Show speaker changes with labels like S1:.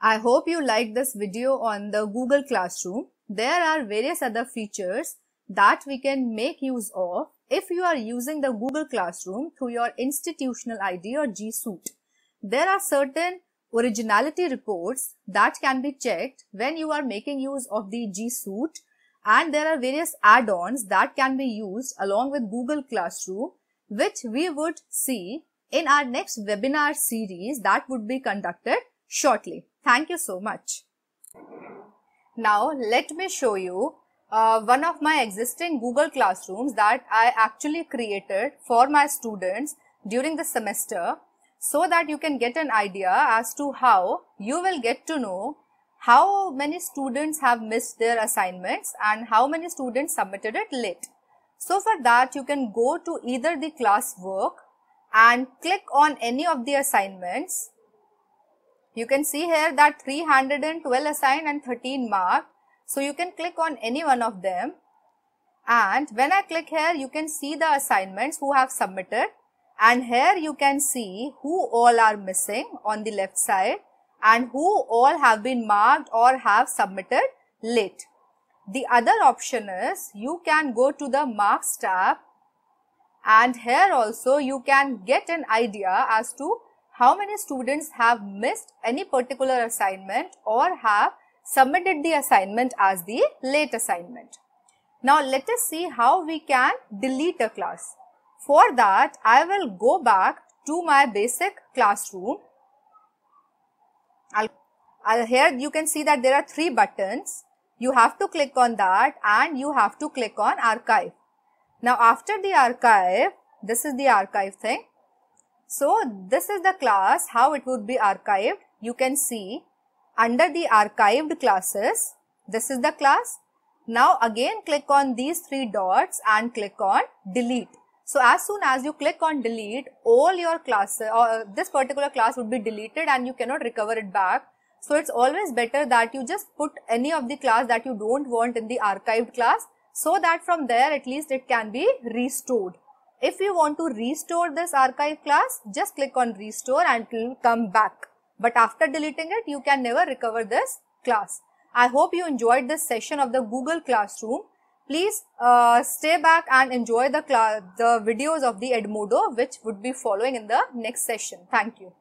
S1: I hope you liked this video on the Google Classroom. There are various other features that we can make use of if you are using the Google Classroom through your institutional ID or G Suite. There are certain originality reports that can be checked when you are making use of the G Suite and there are various add-ons that can be used along with Google Classroom which we would see in our next webinar series that would be conducted shortly. Thank you so much. Now let me show you uh, one of my existing Google Classrooms that I actually created for my students during the semester so that you can get an idea as to how you will get to know how many students have missed their assignments and how many students submitted it late. So for that you can go to either the class work and click on any of the assignments you can see here that 312 assigned and 13 marked. So you can click on any one of them. And when I click here, you can see the assignments who have submitted. And here you can see who all are missing on the left side and who all have been marked or have submitted late. The other option is you can go to the marks tab and here also you can get an idea as to how many students have missed any particular assignment or have submitted the assignment as the late assignment. Now let us see how we can delete a class. For that I will go back to my basic classroom. I'll, I'll, here you can see that there are three buttons. You have to click on that and you have to click on archive. Now after the archive, this is the archive thing. So this is the class how it would be archived. You can see under the archived classes, this is the class. Now again click on these three dots and click on delete. So as soon as you click on delete, all your classes or uh, this particular class would be deleted and you cannot recover it back. So it's always better that you just put any of the class that you don't want in the archived class so that from there at least it can be restored. If you want to restore this archive class, just click on restore and it will come back. But after deleting it, you can never recover this class. I hope you enjoyed this session of the Google Classroom. Please uh, stay back and enjoy the, the videos of the Edmodo which would be following in the next session. Thank you.